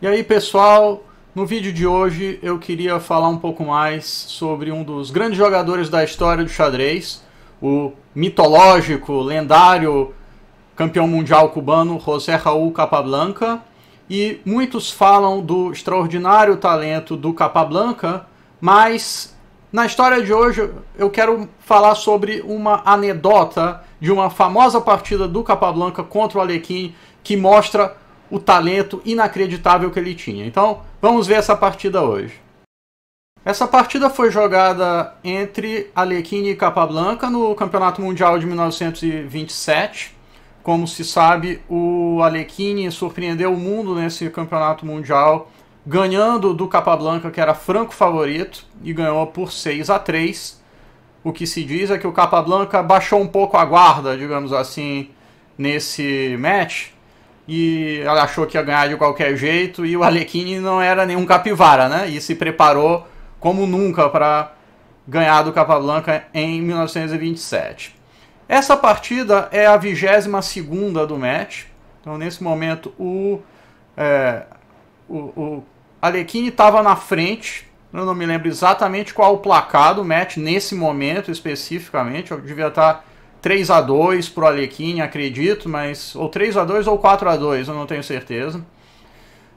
E aí pessoal, no vídeo de hoje eu queria falar um pouco mais sobre um dos grandes jogadores da história do xadrez, o mitológico, lendário campeão mundial cubano José Raúl Capablanca. E muitos falam do extraordinário talento do Capablanca, mas na história de hoje eu quero falar sobre uma anedota de uma famosa partida do Capablanca contra o Alequim que mostra o talento inacreditável que ele tinha. Então, vamos ver essa partida hoje. Essa partida foi jogada entre Alekhine e Capablanca no Campeonato Mundial de 1927. Como se sabe, o Alekhine surpreendeu o mundo nesse Campeonato Mundial, ganhando do Capablanca, que era franco favorito, e ganhou por 6 a 3. O que se diz é que o Capablanca baixou um pouco a guarda, digamos assim, nesse match, e ela achou que ia ganhar de qualquer jeito e o Alekhine não era nenhum capivara, né? E se preparou como nunca para ganhar do Capablanca em 1927. Essa partida é a 22 do match. Então, nesse momento, o, é, o, o Alekhine estava na frente. Eu não me lembro exatamente qual o placar do match nesse momento especificamente. Eu devia estar tá 3 a 2 pro Alequim, acredito, mas ou 3 a 2 ou 4 a 2, eu não tenho certeza.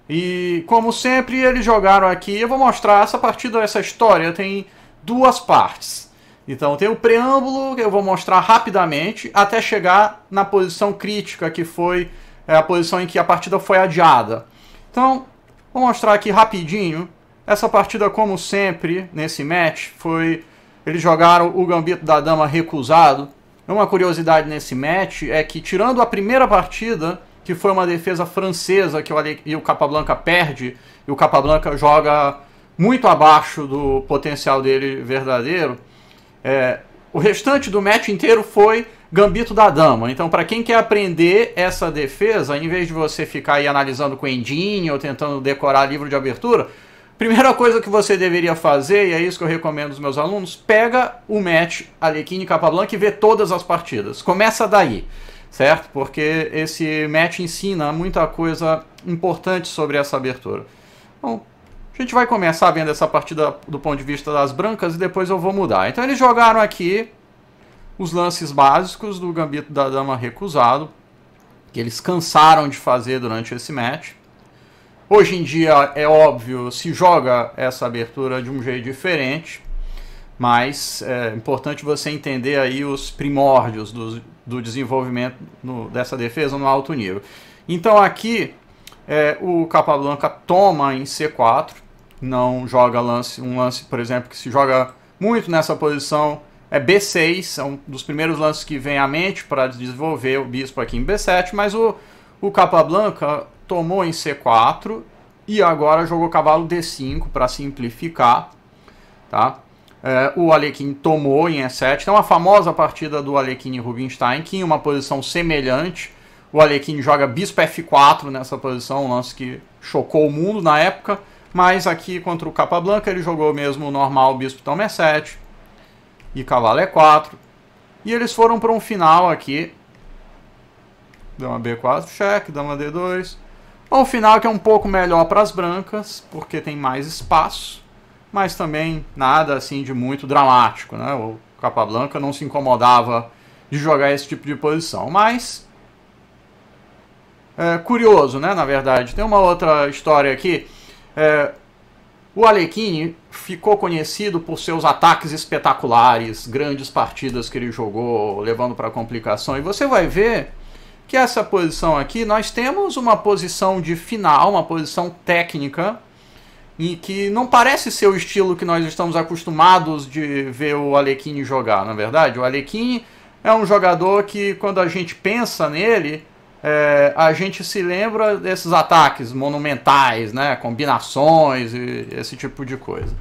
E como sempre, eles jogaram aqui. Eu vou mostrar essa partida, essa história tem duas partes. Então tem o preâmbulo que eu vou mostrar rapidamente até chegar na posição crítica, que foi é, a posição em que a partida foi adiada. Então, vou mostrar aqui rapidinho. Essa partida, como sempre, nesse match, foi. Eles jogaram o gambito da dama recusado, uma curiosidade nesse match é que, tirando a primeira partida, que foi uma defesa francesa que o, Ale... e o Capablanca perde, e o Capablanca joga muito abaixo do potencial dele verdadeiro, é... o restante do match inteiro foi Gambito da Dama. Então, para quem quer aprender essa defesa, em vez de você ficar aí analisando com o endinho ou tentando decorar livro de abertura, Primeira coisa que você deveria fazer, e é isso que eu recomendo aos meus alunos, pega o match Alequine Capablanca e vê todas as partidas. Começa daí, certo? Porque esse match ensina muita coisa importante sobre essa abertura. Bom, então, a gente vai começar vendo essa partida do ponto de vista das brancas e depois eu vou mudar. Então eles jogaram aqui os lances básicos do gambito da dama recusado, que eles cansaram de fazer durante esse match. Hoje em dia, é óbvio, se joga essa abertura de um jeito diferente, mas é importante você entender aí os primórdios do, do desenvolvimento no, dessa defesa no alto nível. Então aqui é, o Capablanca toma em C4, não joga lance, um lance, por exemplo, que se joga muito nessa posição é B6, é um dos primeiros lances que vem à mente para desenvolver o bispo aqui em B7, mas o, o Capablanca tomou em C4 e agora jogou cavalo D5 para simplificar, tá? É, o Alequim tomou em E7. Então a famosa partida do Alequim e Rubinstein, que em uma posição semelhante, o Alequim joga bispo F4 nessa posição, um lance que chocou o mundo na época, mas aqui contra o Capablanca ele jogou mesmo o normal bispo toma E7 e cavalo E4. E eles foram para um final aqui. Dama B4 cheque, dama D2 ao é final que é um pouco melhor para as brancas, porque tem mais espaço, mas também nada assim de muito dramático, né? O Capablanca não se incomodava de jogar esse tipo de posição, mas é, curioso, né? Na verdade, tem uma outra história aqui. É, o Alekhine ficou conhecido por seus ataques espetaculares, grandes partidas que ele jogou, levando para complicação. E você vai ver que essa posição aqui, nós temos uma posição de final, uma posição técnica, e que não parece ser o estilo que nós estamos acostumados de ver o Alequine jogar, na é verdade. O Alequine é um jogador que, quando a gente pensa nele, é, a gente se lembra desses ataques monumentais, né, combinações e esse tipo de coisa.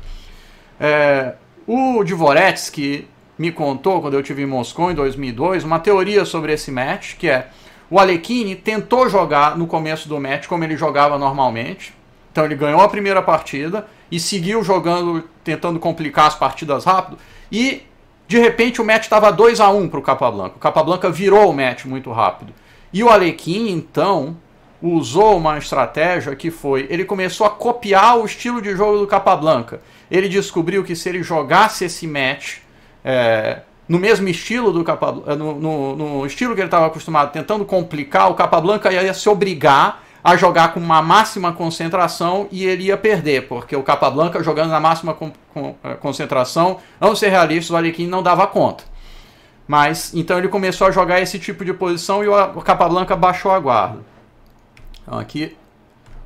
É, o Dvoretsky me contou, quando eu tive em Moscou em 2002, uma teoria sobre esse match, que é o Alekhine tentou jogar no começo do match como ele jogava normalmente. Então ele ganhou a primeira partida e seguiu jogando, tentando complicar as partidas rápido. E de repente o match estava 2 a 1 para o Capablanca. O Capablanca virou o match muito rápido. E o Alekhine então, usou uma estratégia que foi: ele começou a copiar o estilo de jogo do Capablanca. Ele descobriu que se ele jogasse esse match é, no mesmo estilo do capa, eh, no, no, no estilo que ele estava acostumado, tentando complicar, o Capablanca ia se obrigar a jogar com uma máxima concentração e ele ia perder, porque o Capablanca jogando na máxima com, com, eh, concentração, vamos ser realistas, o Alequim não dava conta. Mas então ele começou a jogar esse tipo de posição e o, o Capablanca baixou a guarda. Então, aqui,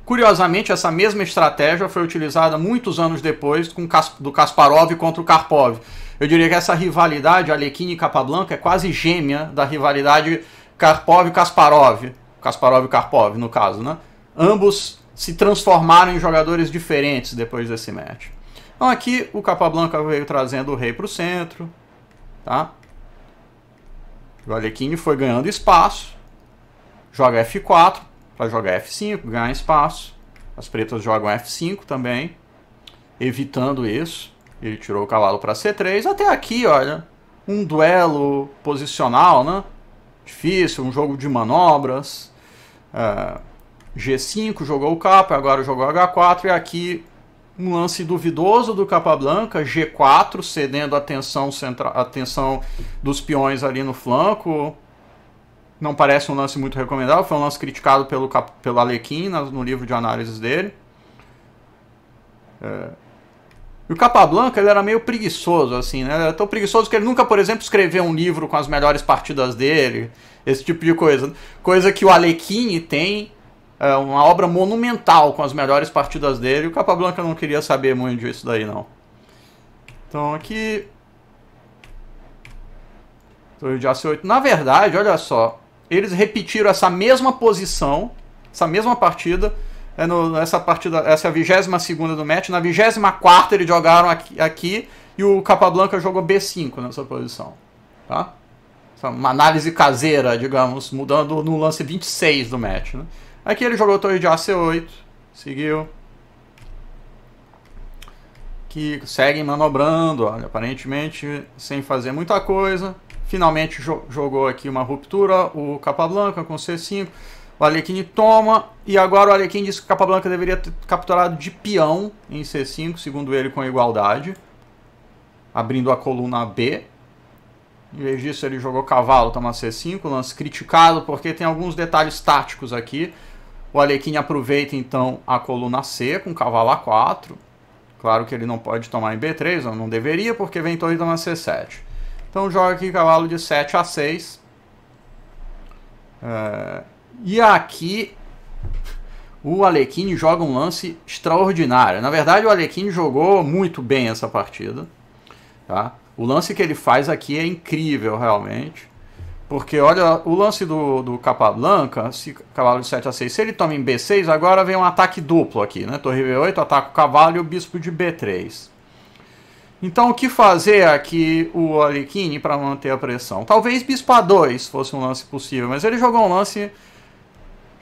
curiosamente, essa mesma estratégia foi utilizada muitos anos depois com, do Kasparov contra o Karpov eu diria que essa rivalidade Alekhine e Capablanca é quase gêmea da rivalidade Karpov e Kasparov. Kasparov e Karpov, no caso, né? Ambos se transformaram em jogadores diferentes depois desse match. Então aqui o Capablanca veio trazendo o rei para o centro, tá? O Alekhine foi ganhando espaço, joga F4 para jogar F5, ganhar espaço. As pretas jogam F5 também, evitando isso. Ele tirou o cavalo para C3. Até aqui, olha, um duelo posicional, né? Difícil, um jogo de manobras. É, G5 jogou o capa, agora jogou H4 e aqui um lance duvidoso do capa branca. G4 cedendo a tensão, a tensão dos peões ali no flanco. Não parece um lance muito recomendável, foi um lance criticado pelo, pelo Alequim no livro de análises dele. É, e o Capablanca ele era meio preguiçoso, assim, né? era tão preguiçoso que ele nunca, por exemplo, escreveu um livro com as melhores partidas dele, esse tipo de coisa. Coisa que o Alekhine tem, é, uma obra monumental com as melhores partidas dele. E o Capablanca não queria saber muito disso daí, não. Então aqui. Torre de AC8. Na verdade, olha só. Eles repetiram essa mesma posição, essa mesma partida, é no, essa partida, essa é a 22 do match. Na 24 eles jogaram aqui, aqui e o Capablanca jogou B5 nessa posição. Tá? É uma análise caseira, digamos, mudando no lance 26 do match. Né? Aqui ele jogou torre de AC8, seguiu. Que seguem manobrando, olha, aparentemente sem fazer muita coisa. Finalmente jo jogou aqui uma ruptura, o Capablanca com C5. O Arlequine toma, e agora o Arlequim diz que Capablanca deveria ter capturado de peão em C5, segundo ele, com igualdade. Abrindo a coluna B. Em vez disso, ele jogou cavalo, toma C5, lance criticado, porque tem alguns detalhes táticos aqui. O Arlequim aproveita, então, a coluna C com cavalo A4. Claro que ele não pode tomar em B3, não deveria, porque vem torre toma C7. Então joga aqui cavalo de 7 a 6. É... E aqui o Alequine joga um lance extraordinário. Na verdade, o Alequine jogou muito bem essa partida. Tá? O lance que ele faz aqui é incrível, realmente. Porque, olha, o lance do, do Capablanca, se, cavalo de 7 a 6, se ele toma em B6, agora vem um ataque duplo aqui, né? Torre B8, ataca o cavalo e o bispo de B3. Então, o que fazer aqui o Alekhine para manter a pressão? Talvez bispo A2 fosse um lance possível, mas ele jogou um lance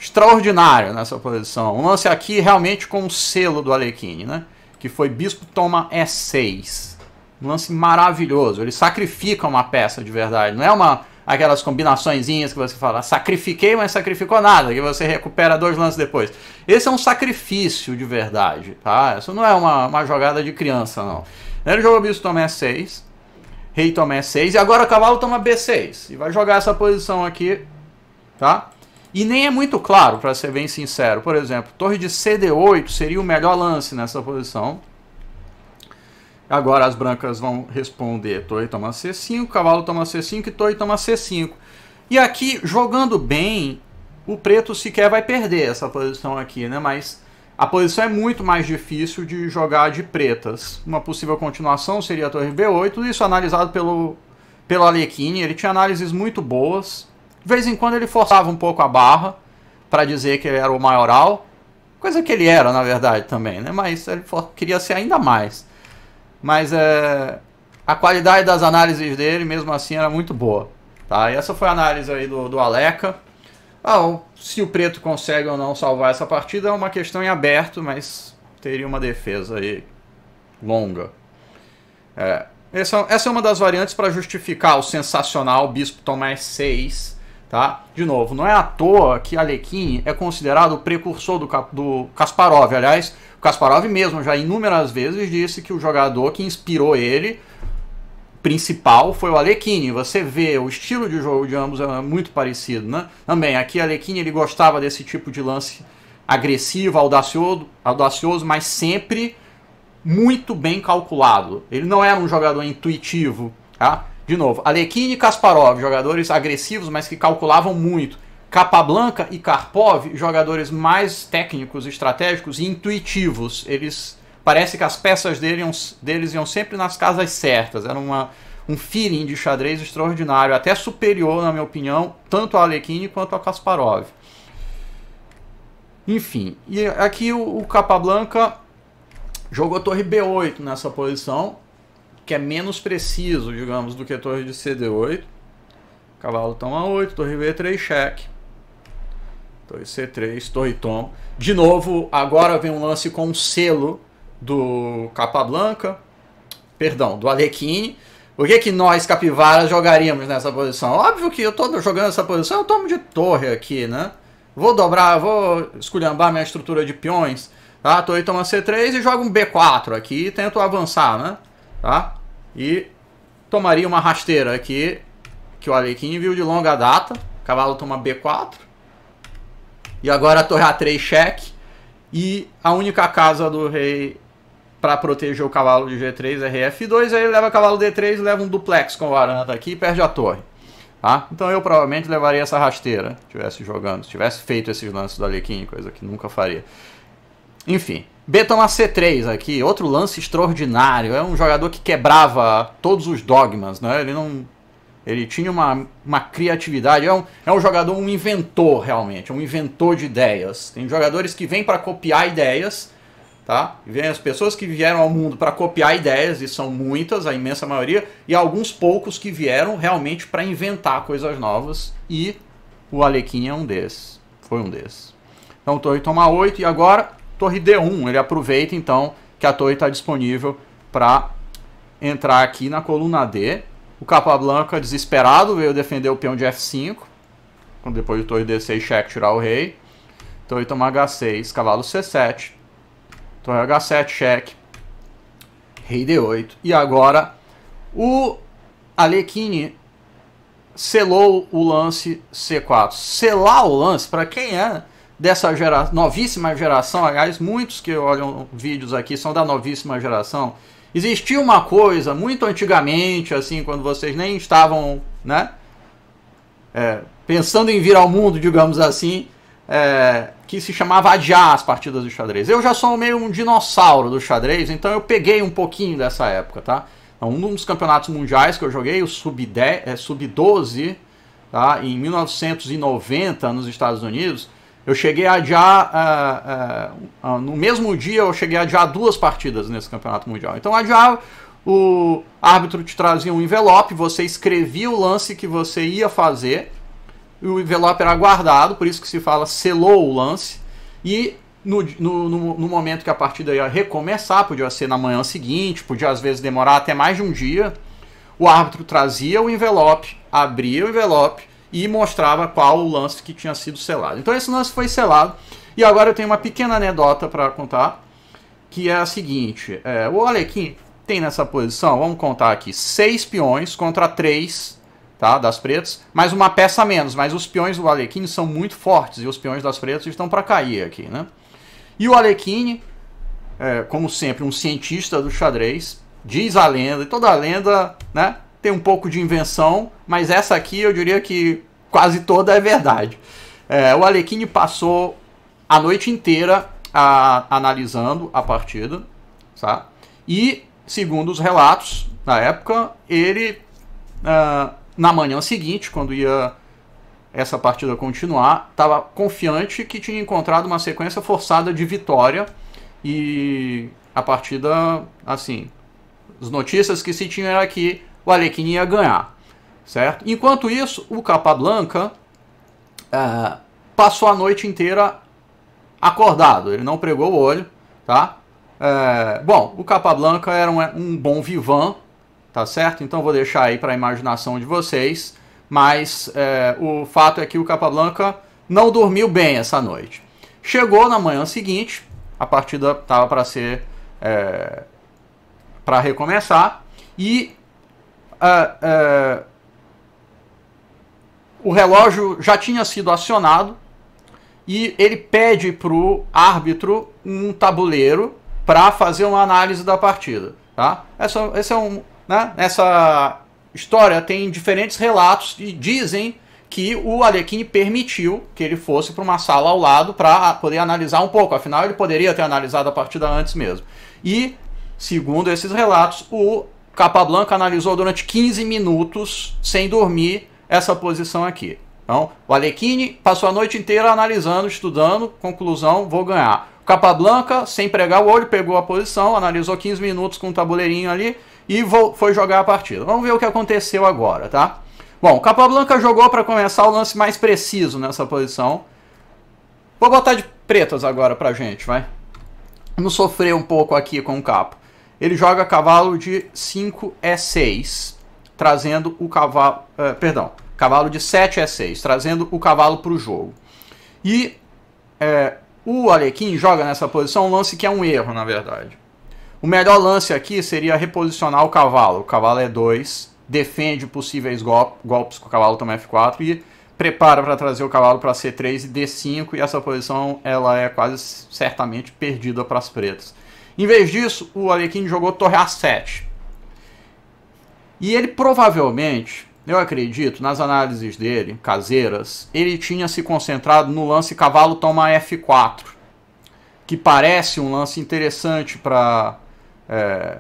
extraordinário nessa posição. Um lance aqui realmente com o selo do Alekhine, né? Que foi Bispo toma E6. Um lance maravilhoso. Ele sacrifica uma peça de verdade. Não é uma aquelas combinaçõezinhas que você fala, sacrifiquei, mas sacrificou nada, que você recupera dois lances depois. Esse é um sacrifício de verdade, tá? Isso não é uma, uma jogada de criança, não. Ele jogou Bispo toma E6, Rei toma E6, e agora o cavalo toma B6. E vai jogar essa posição aqui, tá? E nem é muito claro, para ser bem sincero. Por exemplo, torre de CD8 seria o melhor lance nessa posição. Agora as brancas vão responder torre toma C5, cavalo toma C5 e torre toma C5. E aqui, jogando bem, o preto sequer vai perder essa posição aqui, né? Mas a posição é muito mais difícil de jogar de pretas. Uma possível continuação seria a torre B8, isso analisado pelo, pelo Alekhine. Ele tinha análises muito boas de vez em quando ele forçava um pouco a barra para dizer que ele era o maioral, coisa que ele era, na verdade, também, né? Mas ele queria ser ainda mais. Mas é, a qualidade das análises dele, mesmo assim, era muito boa. Tá? E essa foi a análise aí do, do Aleca. Ah, se o Preto consegue ou não salvar essa partida é uma questão em aberto, mas teria uma defesa aí longa. É, essa, essa é uma das variantes para justificar o sensacional Bispo Tomás 6 Tá? De novo, não é à toa que Alekhine é considerado o precursor do, do Kasparov. Aliás, o Kasparov mesmo já inúmeras vezes disse que o jogador que inspirou ele principal foi o Alekhine. Você vê, o estilo de jogo de ambos é muito parecido, né? Também, aqui Alekhine ele gostava desse tipo de lance agressivo, audacioso, audacioso, mas sempre muito bem calculado. Ele não era um jogador intuitivo, tá? De novo, Alekhine e Kasparov, jogadores agressivos, mas que calculavam muito. Capablanca e Karpov, jogadores mais técnicos, estratégicos e intuitivos. Eles parece que as peças deles, deles iam sempre nas casas certas. Era uma, um feeling de xadrez extraordinário, até superior, na minha opinião, tanto a Alekhine quanto a Kasparov. Enfim, e aqui o, o Capablanca jogou torre B8 nessa posição, que é menos preciso, digamos, do que torre de CD8. Cavalo toma A8, torre B3, cheque. Torre C3, torre tom. De novo, agora vem um lance com um selo do Capablanca, perdão, do Alequine. O que, que nós, capivaras, jogaríamos nessa posição? Óbvio que eu estou jogando essa posição, eu tomo de torre aqui, né? Vou dobrar, vou esculhambar minha estrutura de peões. Tá? Torre toma C3 e joga um B4 aqui e tento avançar, né? tá? E tomaria uma rasteira aqui, que o Alequim viu de longa data. cavalo toma B4. E agora a torre A3 cheque. E a única casa do rei para proteger o cavalo de G3 é F2. Aí ele leva cavalo D3 leva um duplex com varanda aqui e perde a torre. Tá? Então eu provavelmente levaria essa rasteira, tivesse jogando, se tivesse feito esses lances do Alequim, coisa que nunca faria. Enfim, Betama é C3 aqui, outro lance extraordinário. É um jogador que quebrava todos os dogmas, né? Ele não. Ele tinha uma, uma criatividade. É um, é um jogador, um inventor realmente, um inventor de ideias. Tem jogadores que vêm para copiar ideias, tá? vêm as pessoas que vieram ao mundo para copiar ideias, e são muitas, a imensa maioria, e alguns poucos que vieram realmente para inventar coisas novas. E o Alequim é um desses. Foi um desses. Então, Torre toma 8 e agora torre D1. Ele aproveita então que a torre está disponível para entrar aqui na coluna D. O capa branca desesperado, veio defender o peão de F5. Quando depois de torre D6, cheque, tirar o rei. Torre toma H6, cavalo C7. Torre H7, cheque. Rei D8. E agora o Alekhine selou o lance C4. Selar o lance, para quem é dessa gera, novíssima geração, aliás, muitos que olham vídeos aqui são da novíssima geração. Existia uma coisa muito antigamente, assim, quando vocês nem estavam, né, é, pensando em vir ao mundo, digamos assim, é, que se chamava adiar as partidas do xadrez. Eu já sou meio um dinossauro do xadrez, então eu peguei um pouquinho dessa época, tá? Então, um dos campeonatos mundiais que eu joguei, o sub-12, é, sub tá? em 1990 nos Estados Unidos, eu cheguei a adiar. Uh, uh, uh, no mesmo dia, eu cheguei a adiar duas partidas nesse campeonato mundial. Então, adiar, o árbitro te trazia um envelope, você escrevia o lance que você ia fazer, e o envelope era guardado, por isso que se fala selou o lance. E no, no, no, momento que a partida ia recomeçar, podia ser na manhã seguinte, podia às vezes demorar até mais de um dia, o árbitro trazia o envelope, abria o envelope, e mostrava qual o lance que tinha sido selado. Então esse lance foi selado. E agora eu tenho uma pequena anedota para contar, que é a seguinte: é, o Alequim tem nessa posição, vamos contar aqui, seis peões contra três tá, das pretas, mais uma peça menos, mas os peões do Alequim são muito fortes e os peões das pretas estão para cair aqui, né? E o Alequim, é, como sempre, um cientista do xadrez, diz a lenda, e toda a lenda, né? tem um pouco de invenção, mas essa aqui eu diria que quase toda é verdade. É, o Alekhine passou a noite inteira a, analisando a partida, tá? E, segundo os relatos na época, ele, uh, na manhã seguinte, quando ia essa partida continuar, estava confiante que tinha encontrado uma sequência forçada de vitória e a partida, assim, as notícias que se tinham era que o Arlequim ia ganhar, certo? Enquanto isso, o Capablanca uh, passou a noite inteira acordado, ele não pregou o olho, tá? É, bom, o Capablanca era um, um bom vivan, tá certo? Então vou deixar aí para a imaginação de vocês, mas é, o fato é que o Capablanca não dormiu bem essa noite. Chegou na manhã seguinte, a partida estava para ser é, para recomeçar e uh, o relógio já tinha sido acionado e ele pede para o árbitro um tabuleiro para fazer uma análise da partida. Tá? Essa, esse é um, né? Essa história tem diferentes relatos e dizem que o Alequim permitiu que ele fosse para uma sala ao lado para poder analisar um pouco. Afinal, ele poderia ter analisado a partida antes mesmo. E, segundo esses relatos, o Capablanca analisou durante 15 minutos, sem dormir, essa posição aqui. Então, o Alequine passou a noite inteira analisando, estudando, conclusão, vou ganhar. O Capablanca, sem pregar o olho, pegou a posição, analisou 15 minutos com o tabuleirinho ali e foi jogar a partida. Vamos ver o que aconteceu agora, tá? Bom, o Capablanca jogou para começar o lance mais preciso nessa posição. Vou botar de pretas agora pra gente, vai. Vamos sofrer um pouco aqui com o capo ele joga cavalo de 5 E6, trazendo o cavalo. Uh, perdão, cavalo de 7 E6, trazendo o cavalo para o jogo. E é, o Alequim joga nessa posição um lance que é um erro, na verdade. O melhor lance aqui seria reposicionar o cavalo. O cavalo é 2, defende possíveis golpes, golpes com o cavalo toma F4 e prepara para trazer o cavalo para C3 e D5. E essa posição ela é quase certamente perdida para as pretas. Em vez disso, o Alequim jogou torre A7. E ele provavelmente, eu acredito, nas análises dele, caseiras, ele tinha se concentrado no lance cavalo toma F4, que parece um lance interessante para é,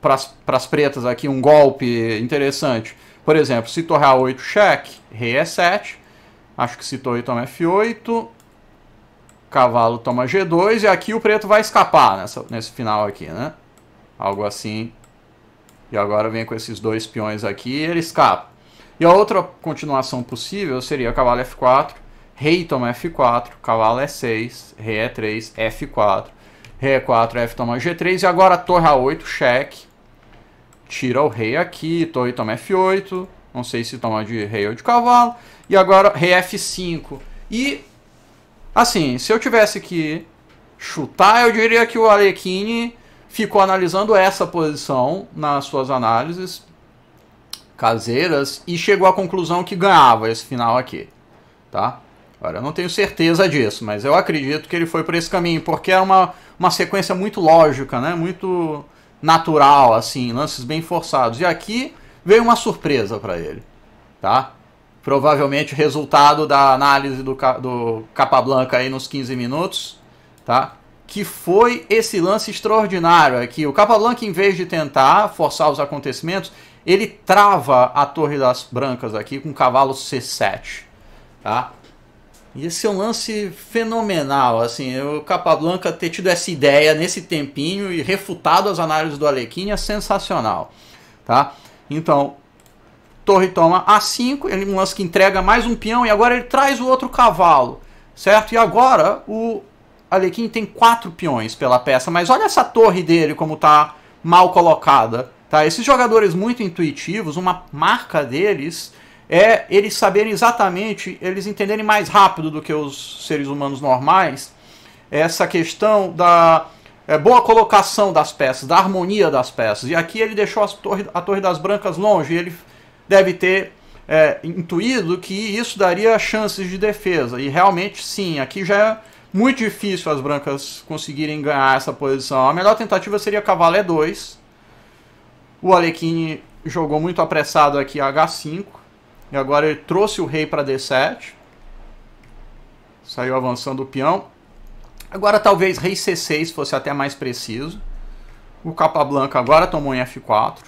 para as pretas aqui, um golpe interessante. Por exemplo, se torre A8 cheque, rei é E7, acho que se torre toma F8, cavalo toma G2 e aqui o preto vai escapar nessa, nesse final aqui, né? Algo assim. E agora vem com esses dois peões aqui e ele escapa. E a outra continuação possível seria cavalo F4, rei toma F4, cavalo E6, rei E3, F4, rei E4, F toma G3 e agora torre A8, cheque. Tira o rei aqui, torre toma F8, não sei se toma de rei ou de cavalo. E agora rei F5. E Assim, se eu tivesse que chutar, eu diria que o Alecchini ficou analisando essa posição nas suas análises caseiras e chegou à conclusão que ganhava esse final aqui, tá? Agora, eu não tenho certeza disso, mas eu acredito que ele foi por esse caminho, porque é uma, uma sequência muito lógica, né? Muito natural, assim, lances bem forçados. E aqui veio uma surpresa para ele, tá? provavelmente o resultado da análise do, do Capablanca aí nos 15 minutos, tá? Que foi esse lance extraordinário aqui. É o Capablanca, em vez de tentar forçar os acontecimentos, ele trava a Torre das Brancas aqui com cavalo C7, tá? E esse é um lance fenomenal, assim, o Capablanca ter tido essa ideia nesse tempinho e refutado as análises do Alequim é sensacional, tá? Então, torre toma A5, ele um lance que entrega mais um peão e agora ele traz o outro cavalo, certo? E agora o Alequim tem quatro peões pela peça, mas olha essa torre dele como tá mal colocada, tá? Esses jogadores muito intuitivos, uma marca deles é eles saberem exatamente, eles entenderem mais rápido do que os seres humanos normais essa questão da é, boa colocação das peças, da harmonia das peças. E aqui ele deixou a torre, a torre das brancas longe, ele deve ter é, intuído que isso daria chances de defesa. E realmente, sim, aqui já é muito difícil as brancas conseguirem ganhar essa posição. A melhor tentativa seria cavalo E2. O Alekhine jogou muito apressado aqui H5. E agora ele trouxe o rei para D7. Saiu avançando o peão. Agora talvez rei C6 fosse até mais preciso. O capa branca agora tomou em F4.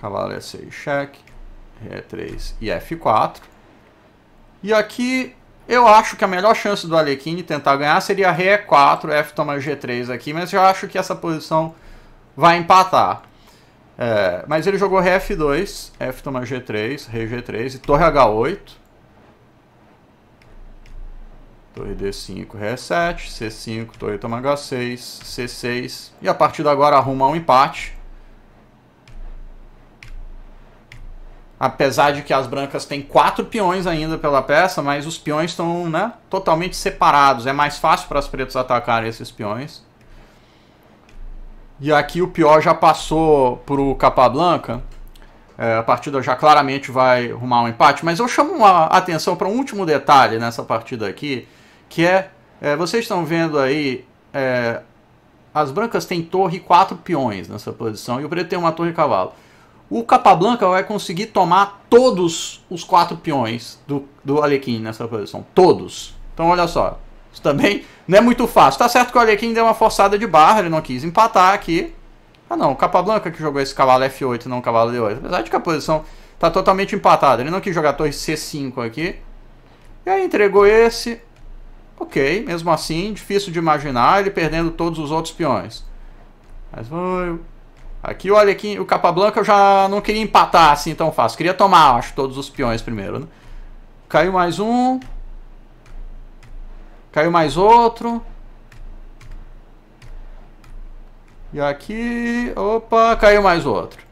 Cavalaria é 6, cheque. E3 é e F4. E aqui eu acho que a melhor chance do Alequine tentar ganhar seria Ré 4, F toma G3 aqui, mas eu acho que essa posição vai empatar. É, mas ele jogou Ré F2, F toma G3, Rei G3 e Torre H8. Torre D5, Ré 7, C5, Torre toma H6, C6. E a partir de agora arruma um empate. Apesar de que as brancas têm quatro peões ainda pela peça, mas os peões estão né, totalmente separados. É mais fácil para as pretas atacarem esses peões. E aqui o pior já passou para o capa É, a partida já claramente vai rumar um empate. Mas eu chamo a atenção para um último detalhe nessa partida aqui, que é, é vocês estão vendo aí, é, as brancas têm torre e quatro peões nessa posição, e o preto tem uma torre e cavalo o Capablanca vai conseguir tomar todos os quatro peões do, do Alequim nessa posição. Todos. Então olha só. Isso também não é muito fácil. Tá certo que o Alequim deu uma forçada de barra, ele não quis empatar aqui. Ah não, o Capablanca que jogou esse cavalo F8, não cavalo D8. Apesar de que a posição tá totalmente empatada. Ele não quis jogar a torre C5 aqui. E aí entregou esse. Ok, mesmo assim, difícil de imaginar ele perdendo todos os outros peões. Mas foi Aqui, olha, aqui, o capa branca eu já não queria empatar assim tão fácil. Queria tomar, acho, todos os peões primeiro, né? Caiu mais um. Caiu mais outro. E aqui, opa, caiu mais outro.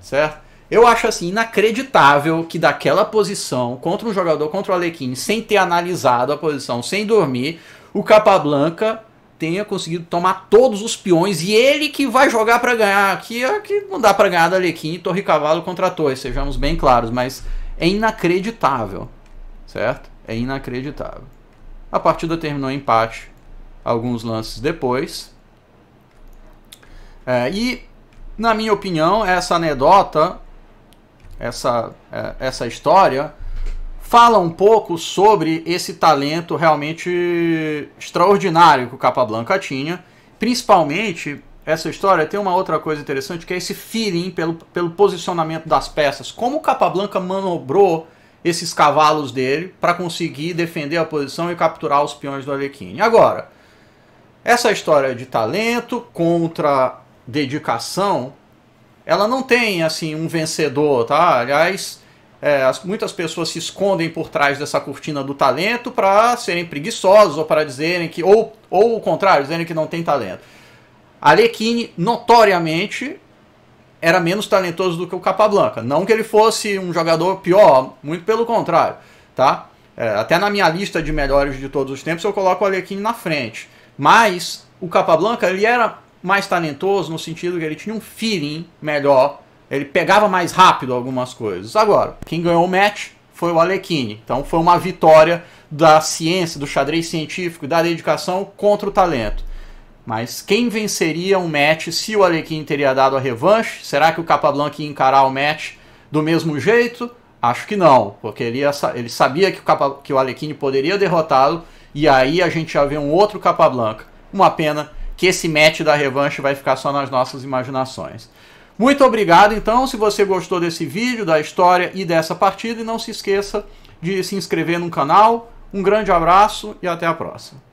Certo? Eu acho assim inacreditável que daquela posição contra um jogador contra o Alequim, sem ter analisado a posição, sem dormir, o capa branca tenha conseguido tomar todos os peões e ele que vai jogar para ganhar. Aqui é que não dá para ganhar da Alequim, Torre Cavalo contra Torre, sejamos bem claros, mas é inacreditável, certo? É inacreditável. A partida terminou em empate alguns lances depois. É, e, na minha opinião, essa anedota, essa, é, essa história, fala um pouco sobre esse talento realmente extraordinário que o Capablanca tinha. Principalmente, essa história tem uma outra coisa interessante, que é esse feeling pelo, pelo posicionamento das peças. Como o Capablanca manobrou esses cavalos dele para conseguir defender a posição e capturar os peões do Alequine. Agora, essa história de talento contra dedicação, ela não tem assim um vencedor, tá? Aliás, é, as, muitas pessoas se escondem por trás dessa cortina do talento para serem preguiçosos ou para dizerem que, ou, ou o contrário, dizerem que não tem talento. Alequine, notoriamente, era menos talentoso do que o Capablanca. Não que ele fosse um jogador pior, muito pelo contrário. tá? É, até na minha lista de melhores de todos os tempos eu coloco o Alequine na frente. Mas o Capablanca ele era mais talentoso no sentido que ele tinha um feeling melhor ele pegava mais rápido algumas coisas. Agora, quem ganhou o match foi o Alekhine. Então foi uma vitória da ciência, do xadrez científico, da dedicação contra o talento. Mas quem venceria um match se o Alekhine teria dado a revanche? Será que o Capablanca ia encarar o match do mesmo jeito? Acho que não, porque ele, ia, ele sabia que o, Capa, que o Alekhine poderia derrotá-lo e aí a gente ia ver um outro Capablanca. Uma pena que esse match da revanche vai ficar só nas nossas imaginações. Muito obrigado, então, se você gostou desse vídeo, da história e dessa partida, e não se esqueça de se inscrever no canal. Um grande abraço e até a próxima.